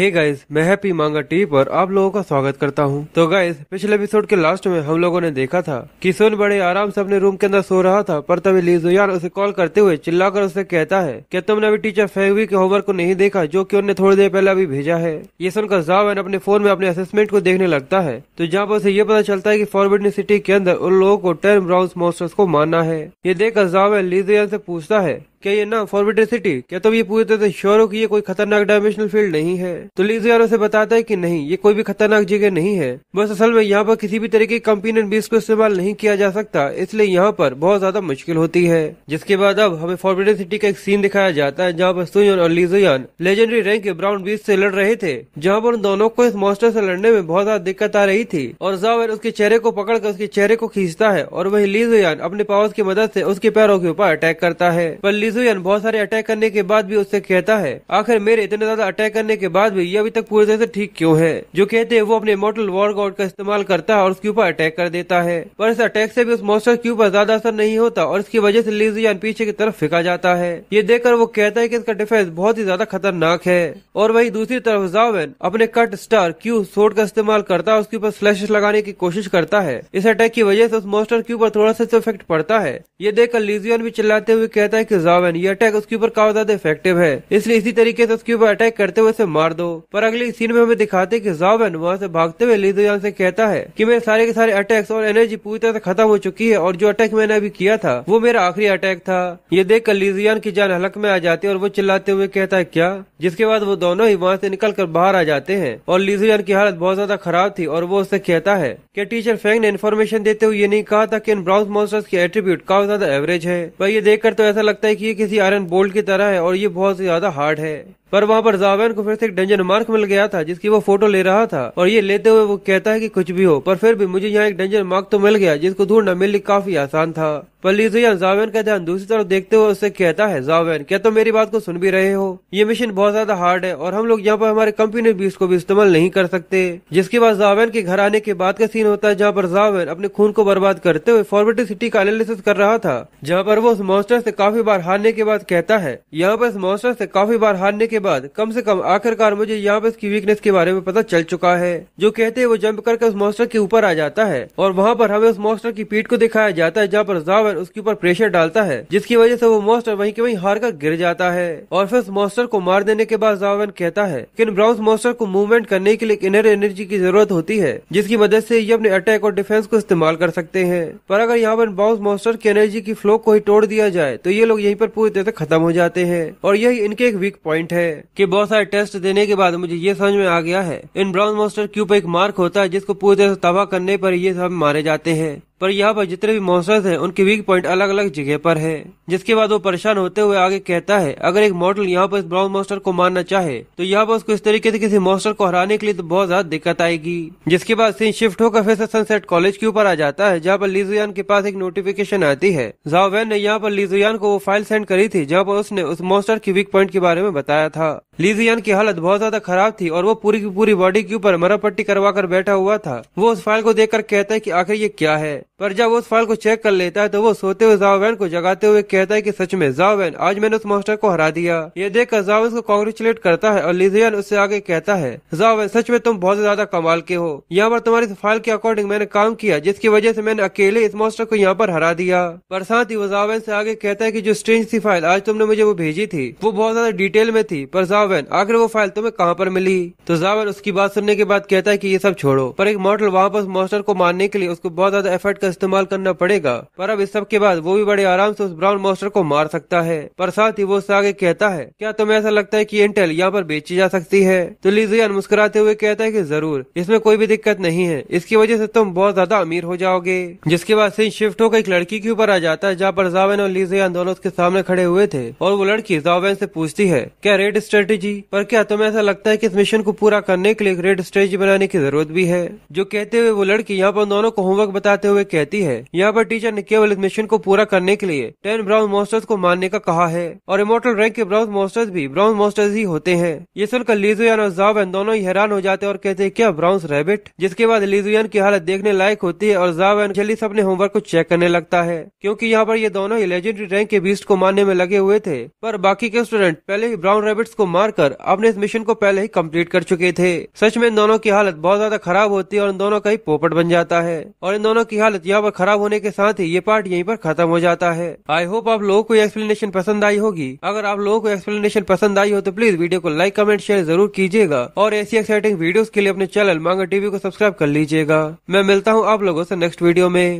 हे guys मैं happy manga TV पर आप लोगों का स्वागत करता हूँ तो गाइस पिछले एपिसोड के लास्ट में हम लोगों ने देखा था कि सुन बड़े आराम से अपने रूम के अंदर सो रहा था पर तभी यार उसे कॉल करते हुए चिल्लाकर उसे कहता है कि तुमने अभी टीचर फेवी के होमवर्क को नहीं देखा जो की उन्होंने थोड़ी देर पहले अभी भेजा है ये सुनकर जावेन अपने फोन में अपने असेसमेंट को देखने लगता है तो जहाँ पर उसे ये पता चलता है की फॉरवर्ड सिटी के अंदर उन लोगों को टेन ब्राउन मोस्टर्स को मानना है ये देखकर जावेन लीजो से पूछता है क्या ये ना सिटी क्या तुम तो ये पूरी तरह से श्योर हो कि ये कोई खतरनाक डायमेंशनल फील्ड नहीं है तो लीजियारो से बताता है कि नहीं ये कोई भी खतरनाक जगह नहीं है बस असल में यहाँ पर किसी भी तरह के कंपीनेंट बीस को इस्तेमाल नहीं किया जा सकता इसलिए यहाँ पर बहुत ज्यादा मुश्किल होती है जिसके बाद अब हमें फॉरबिडन सिटी का एक सीन दिखाया जाता है जहाँ पर सुयन और लीजुयान लेजेंडरी रैंक के ब्राउन बीस ऐसी लड़ रहे थे जहाँ पर उन दोनों को इस मॉस्टर ऐसी लड़ने में बहुत ज्यादा दिक्कत आ रही थी और जावर उसके चेहरे को पकड़ उसके चेहरे को खींचता है और वही लीजुयान अपने पावर्स की मदद ऐसी उसके पैरों के ऊपर अटैक करता है पर त्रिशूयन बहुत सारे अटैक करने के बाद भी उससे कहता है आखिर मेरे इतने ज्यादा अटैक करने के बाद भी ये अभी तक पूरी तरह से ठीक क्यों है जो कहते हैं वो अपने मोटल वॉर गॉड का इस्तेमाल करता है और उसके ऊपर अटैक कर देता है पर इस अटैक से भी उस मोस्टर के ऊपर ज्यादा असर नहीं होता और इसकी वजह से लिजुयान पीछे की तरफ फेंका जाता है ये देखकर वो कहता है की इसका डिफेंस बहुत ही ज्यादा खतरनाक है और वही दूसरी तरफ जावेन अपने कट स्टार क्यू सोट का इस्तेमाल करता है उसके ऊपर स्लैशेस लगाने की कोशिश करता है इस अटैक की वजह से उस मोस्टर के ऊपर थोड़ा सा इफेक्ट पड़ता है ये देखकर लिजुयान भी चिल्लाते हुए कहता है की कावन ये अटैक उसके ऊपर काफी ज्यादा इफेक्टिव है इसलिए इसी तरीके से उसके ऊपर अटैक करते हुए उसे मार दो पर अगली सीन में हमें दिखाते की जावन वहाँ से भागते हुए लिजोयान से कहता है की मेरे सारे के सारे अटैक्स और एनर्जी पूरी तरह से खत्म हो चुकी है और जो अटैक मैंने अभी किया था वो मेरा आखिरी अटैक था ये देख कर लीजियान की जान हलक में आ जाती है और वो चिल्लाते हुए कहता है क्या जिसके बाद वो दोनों ही वहाँ से निकल कर बाहर आ जाते हैं और लीजियान की हालत बहुत ज्यादा खराब थी और वो उससे कहता है कि टीचर फैंग ने इन्फॉर्मेशन देते हुए ये नहीं कहा था कि इन ब्राउन मॉन्स्टर्स की एट्रीब्यूट काफी ज्यादा एवरेज है पर ये देखकर तो ऐसा लगता है की ये किसी आयरन बोल्ट की तरह है और ये बहुत ज्यादा हार्ड है पर वहाँ पर जावेन को फिर से एक डंजन मार्क मिल गया था जिसकी वो फोटो ले रहा था और ये लेते हुए वो कहता है कि कुछ भी हो पर फिर भी मुझे यहाँ एक डंजन मार्क तो मिल गया जिसको ढूंढना मिलने काफी आसान था पर लिजुया जावेन का ध्यान दूसरी तरफ देखते हुए उससे कहता है जावेन क्या तुम तो मेरी बात को सुन भी रहे हो ये मिशन बहुत ज्यादा हार्ड है और हम लोग यहाँ पर हमारे कंप्यूटर भी इसको भी इस्तेमाल नहीं कर सकते जिसके बाद जावेन के घर आने के बाद का सीन होता है जहाँ पर जावेन अपने खून को बर्बाद करते हुए फॉर्मेटिव सिटी का एनालिसिस कर रहा था जहाँ पर वो उस मॉन्स्टर ऐसी काफी बार हारने के बाद कहता है यहाँ पर इस मॉन्स्टर ऐसी काफी बार हारने के बाद कम से कम आखिरकार मुझे यहाँ पे उसकी वीकनेस के बारे में पता चल चुका है जो कहते हैं वो जंप करके उस मॉस्टर के ऊपर आ जाता है और वहाँ पर हमें उस मॉस्टर की पीठ को दिखाया जाता है जहाँ पर जावर उसके ऊपर प्रेशर डालता है जिसकी वजह से वो मॉस्टर वहीं के वहीं हार कर गिर जाता है और फिर उस मॉस्टर को मार देने के बाद जावन कहता है कि ब्राउन मॉस्टर को मूवमेंट करने के लिए इनर एनर्जी की जरूरत होती है जिसकी मदद से ये अपने अटैक और डिफेंस को इस्तेमाल कर सकते हैं पर अगर यहाँ पर ब्राउन मॉस्टर की एनर्जी की फ्लो को ही तोड़ दिया जाए तो ये लोग यहीं पर पूरी तरह खत्म हो जाते हैं और यही इनके एक वीक पॉइंट है कि बहुत सारे टेस्ट देने के बाद मुझे ये समझ में आ गया है इन ब्राउन मॉन्स्टर क्यूब एक मार्क होता है जिसको पूरी तरह से तबाह करने पर ये सब मारे जाते हैं पर यहाँ पर जितने भी मॉन्स्टर्स हैं उनके वीक पॉइंट अलग अलग जगह पर है जिसके बाद वो परेशान होते हुए आगे कहता है अगर एक मॉडल यहाँ पर इस ब्राउन मॉन्स्टर को मारना चाहे तो यहाँ पर उसको इस तरीके से किसी मॉन्स्टर को हराने के लिए तो बहुत ज्यादा दिक्कत आएगी जिसके बाद सीन शिफ्ट होकर फिर से सनसेट कॉलेज के ऊपर आ जाता है जहाँ पर लीजुयान के पास एक नोटिफिकेशन आती है जावेन ने यहाँ पर लीजुयान को वो फाइल सेंड करी थी जहाँ पर उसने उस मॉन्स्टर की वीक पॉइंट के बारे में बताया था लीजुयान की हालत बहुत ज्यादा खराब थी और वो पूरी की पूरी बॉडी के ऊपर मरम पट्टी करवा कर बैठा हुआ था वो उस फाइल को कर कहता है की आखिर ये क्या है पर जब उस फाइल को चेक कर लेता है तो वो सोते हुए जावेन को जगाते हुए कहता है कि सच में जावेन आज मैंने उस मास्टर को हरा दिया ये देखकर जावेन को कॉन्ग्रेचुलेट करता है और लिजियन उससे आगे कहता है जावेन सच में तुम बहुत ज्यादा कमाल के हो यहाँ पर तुम्हारी फाइल के अकॉर्डिंग मैंने काम किया जिसकी वजह से मैंने अकेले इस मास्टर को यहाँ पर हरा दिया पर साथ ही वो जावेन से आगे कहता है की जो स्ट्रेंज थी फाइल आज तुमने मुझे वो भेजी थी वो बहुत ज्यादा डिटेल में थी पर जावेन आखिर वो फाइल तुम्हें कहाँ पर मिली तो जावेन उसकी बात सुनने के बाद कहता है की ये सब छोड़ो पर एक मॉडल वहाँ पर मास्टर को मारने के लिए उसको बहुत ज्यादा एफर्ट इस्तेमाल करना पड़ेगा पर अब इस सब के बाद वो भी बड़े आराम से उस ब्राउन मॉस्टर को मार सकता है पर साथ ही वो उससे आगे कहता है क्या तुम्हें ऐसा लगता है की इंटेल यहाँ पर बेची जा सकती है तो लिजियन मुस्कुराते हुए कहता है की जरूर इसमें कोई भी दिक्कत नहीं है इसकी वजह से तुम बहुत ज्यादा अमीर हो जाओगे जिसके बाद सिंह शिफ्ट होकर एक लड़की के ऊपर आ जाता है जहाँ पर जावेन और लिजियन दोनों उसके सामने खड़े हुए थे और वो लड़की जावेन से पूछती है क्या रेड स्ट्रेटेजी पर क्या तुम्हें ऐसा लगता है की इस मिशन को पूरा करने के लिए एक रेड स्ट्रेटेजी बनाने की जरूरत भी है जो कहते हुए वो लड़की यहाँ पर दोनों को होमवर्क बताते हुए कहती कहती है यहाँ पर टीचर ने केवल इस मिशन को पूरा करने के लिए टेन ब्राउन मोस्टर्स को मारने का कहा है और इमोटल रैंक के ब्राउन मोस्टर्स भी ब्राउन मोस्टर्स ही होते हैं ये सुनकर लीजुयान और जावेन दोनों ही हैरान हो जाते हैं और कहते हैं क्या ब्राउन रेबिट जिसके बाद लीजुयान की हालत देखने लायक होती है और जावेन जल्दी से अपने होमवर्क को चेक करने लगता है क्योंकि यहाँ पर ये दोनों ही लेजेंडरी रैंक के बीस्ट को मारने में लगे हुए थे पर बाकी के स्टूडेंट पहले ही ब्राउन रेबिट्स को मारकर अपने इस मिशन को पहले ही कम्प्लीट कर चुके थे सच में इन दोनों की हालत बहुत ज्यादा खराब होती है और इन दोनों का ही पोपट बन जाता है और इन दोनों की हालत यहाँ पर खराब होने के साथ ही ये पार्ट यहीं पर खत्म हो जाता है आई होप आप लोगों को एक्सप्लेनेशन पसंद आई होगी अगर आप लोगों को एक्सप्लेनेशन पसंद आई हो तो प्लीज वीडियो को लाइक कमेंट शेयर जरूर कीजिएगा और ऐसी एक्साइटिंग वीडियो के लिए अपने चैनल मांगा टीवी को सब्सक्राइब कर लीजिएगा मैं मिलता हूँ आप लोगों ऐसी नेक्स्ट वीडियो में